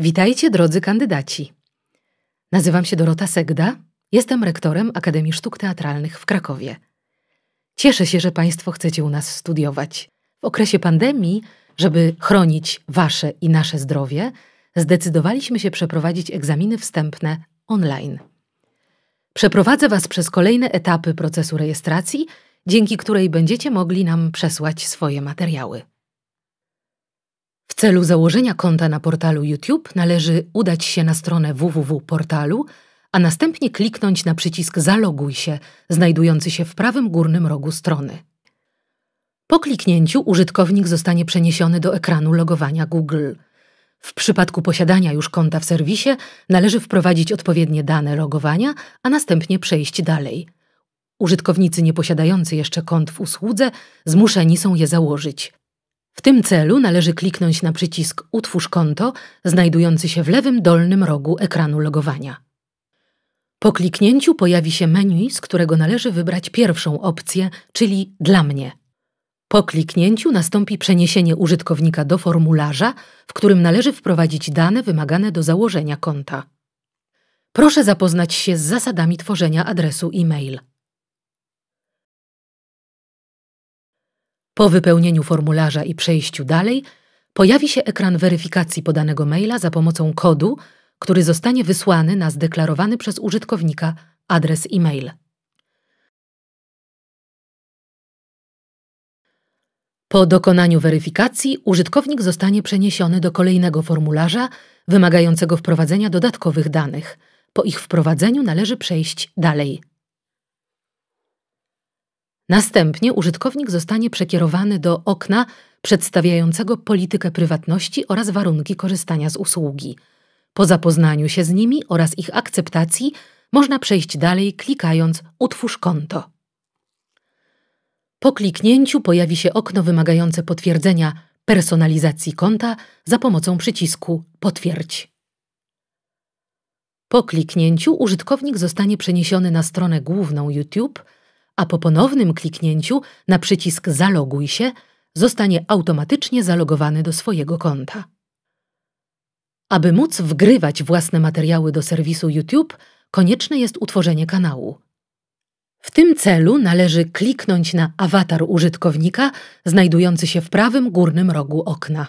Witajcie drodzy kandydaci. Nazywam się Dorota Segda, jestem rektorem Akademii Sztuk Teatralnych w Krakowie. Cieszę się, że Państwo chcecie u nas studiować. W okresie pandemii, żeby chronić Wasze i nasze zdrowie, zdecydowaliśmy się przeprowadzić egzaminy wstępne online. Przeprowadzę Was przez kolejne etapy procesu rejestracji, dzięki której będziecie mogli nam przesłać swoje materiały celu założenia konta na portalu YouTube należy udać się na stronę www.portalu, a następnie kliknąć na przycisk Zaloguj się, znajdujący się w prawym górnym rogu strony. Po kliknięciu użytkownik zostanie przeniesiony do ekranu logowania Google. W przypadku posiadania już konta w serwisie należy wprowadzić odpowiednie dane logowania, a następnie przejść dalej. Użytkownicy nieposiadający jeszcze kont w usłudze zmuszeni są je założyć. W tym celu należy kliknąć na przycisk Utwórz konto, znajdujący się w lewym dolnym rogu ekranu logowania. Po kliknięciu pojawi się menu, z którego należy wybrać pierwszą opcję, czyli Dla mnie. Po kliknięciu nastąpi przeniesienie użytkownika do formularza, w którym należy wprowadzić dane wymagane do założenia konta. Proszę zapoznać się z zasadami tworzenia adresu e-mail. Po wypełnieniu formularza i przejściu dalej pojawi się ekran weryfikacji podanego maila za pomocą kodu, który zostanie wysłany na zdeklarowany przez użytkownika adres e-mail. Po dokonaniu weryfikacji użytkownik zostanie przeniesiony do kolejnego formularza wymagającego wprowadzenia dodatkowych danych. Po ich wprowadzeniu należy przejść dalej. Następnie użytkownik zostanie przekierowany do okna przedstawiającego politykę prywatności oraz warunki korzystania z usługi. Po zapoznaniu się z nimi oraz ich akceptacji można przejść dalej klikając Utwórz konto. Po kliknięciu pojawi się okno wymagające potwierdzenia personalizacji konta za pomocą przycisku Potwierdź. Po kliknięciu użytkownik zostanie przeniesiony na stronę główną YouTube – a po ponownym kliknięciu na przycisk Zaloguj się zostanie automatycznie zalogowany do swojego konta. Aby móc wgrywać własne materiały do serwisu YouTube, konieczne jest utworzenie kanału. W tym celu należy kliknąć na awatar użytkownika znajdujący się w prawym górnym rogu okna.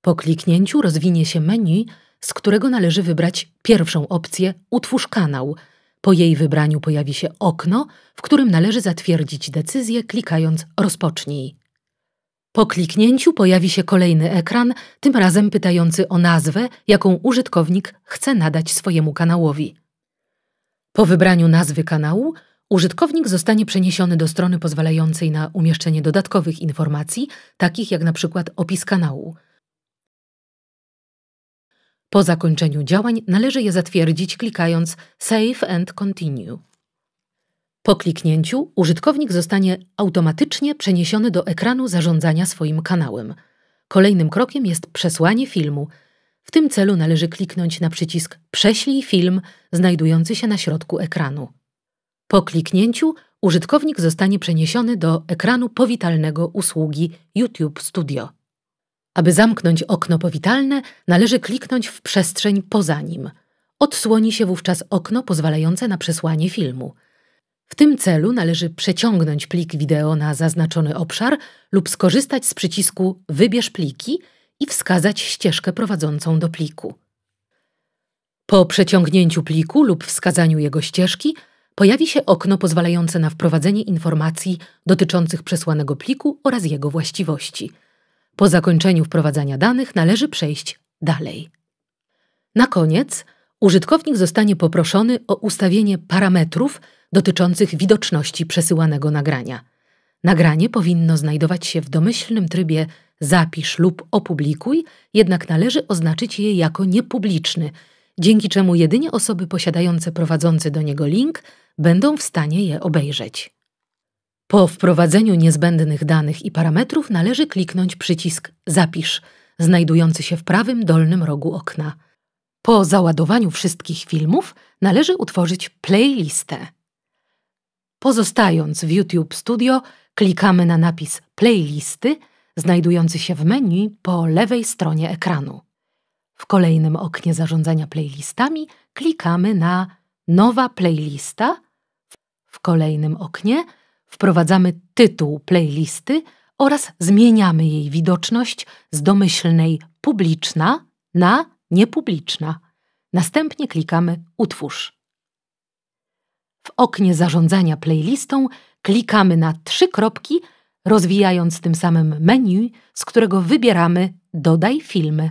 Po kliknięciu rozwinie się menu, z którego należy wybrać pierwszą opcję Utwórz kanał – po jej wybraniu pojawi się okno, w którym należy zatwierdzić decyzję, klikając Rozpocznij. Po kliknięciu pojawi się kolejny ekran, tym razem pytający o nazwę, jaką użytkownik chce nadać swojemu kanałowi. Po wybraniu nazwy kanału, użytkownik zostanie przeniesiony do strony pozwalającej na umieszczenie dodatkowych informacji, takich jak na przykład opis kanału – po zakończeniu działań należy je zatwierdzić klikając Save and Continue. Po kliknięciu użytkownik zostanie automatycznie przeniesiony do ekranu zarządzania swoim kanałem. Kolejnym krokiem jest przesłanie filmu. W tym celu należy kliknąć na przycisk Prześlij film znajdujący się na środku ekranu. Po kliknięciu użytkownik zostanie przeniesiony do ekranu powitalnego usługi YouTube Studio. Aby zamknąć okno powitalne, należy kliknąć w przestrzeń poza nim. Odsłoni się wówczas okno pozwalające na przesłanie filmu. W tym celu należy przeciągnąć plik wideo na zaznaczony obszar lub skorzystać z przycisku Wybierz pliki i wskazać ścieżkę prowadzącą do pliku. Po przeciągnięciu pliku lub wskazaniu jego ścieżki pojawi się okno pozwalające na wprowadzenie informacji dotyczących przesłanego pliku oraz jego właściwości – po zakończeniu wprowadzania danych należy przejść dalej. Na koniec użytkownik zostanie poproszony o ustawienie parametrów dotyczących widoczności przesyłanego nagrania. Nagranie powinno znajdować się w domyślnym trybie zapisz lub opublikuj, jednak należy oznaczyć je jako niepubliczny, dzięki czemu jedynie osoby posiadające prowadzący do niego link będą w stanie je obejrzeć. Po wprowadzeniu niezbędnych danych i parametrów należy kliknąć przycisk Zapisz, znajdujący się w prawym dolnym rogu okna. Po załadowaniu wszystkich filmów należy utworzyć playlistę. Pozostając w YouTube Studio, klikamy na napis Playlisty, znajdujący się w menu po lewej stronie ekranu. W kolejnym oknie zarządzania playlistami klikamy na Nowa playlista. W kolejnym oknie wprowadzamy tytuł playlisty oraz zmieniamy jej widoczność z domyślnej publiczna na niepubliczna. Następnie klikamy Utwórz. W oknie zarządzania playlistą klikamy na trzy kropki, rozwijając tym samym menu, z którego wybieramy Dodaj filmy.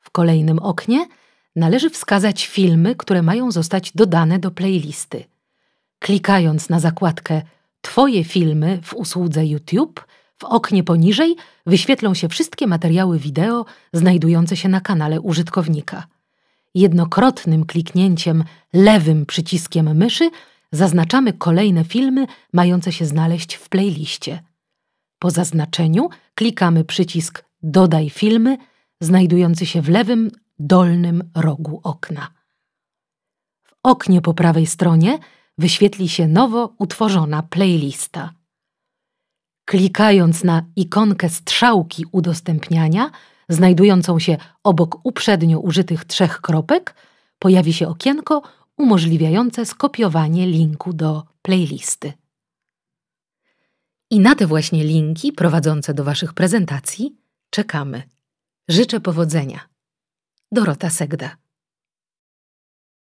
W kolejnym oknie należy wskazać filmy, które mają zostać dodane do playlisty. Klikając na zakładkę Twoje filmy w usłudze YouTube, w oknie poniżej wyświetlą się wszystkie materiały wideo znajdujące się na kanale użytkownika. Jednokrotnym kliknięciem lewym przyciskiem myszy zaznaczamy kolejne filmy mające się znaleźć w playliście. Po zaznaczeniu klikamy przycisk Dodaj filmy znajdujący się w lewym dolnym rogu okna. W oknie po prawej stronie wyświetli się nowo utworzona playlista. Klikając na ikonkę strzałki udostępniania, znajdującą się obok uprzednio użytych trzech kropek, pojawi się okienko umożliwiające skopiowanie linku do playlisty. I na te właśnie linki prowadzące do Waszych prezentacji czekamy. Życzę powodzenia. Dorota Segda.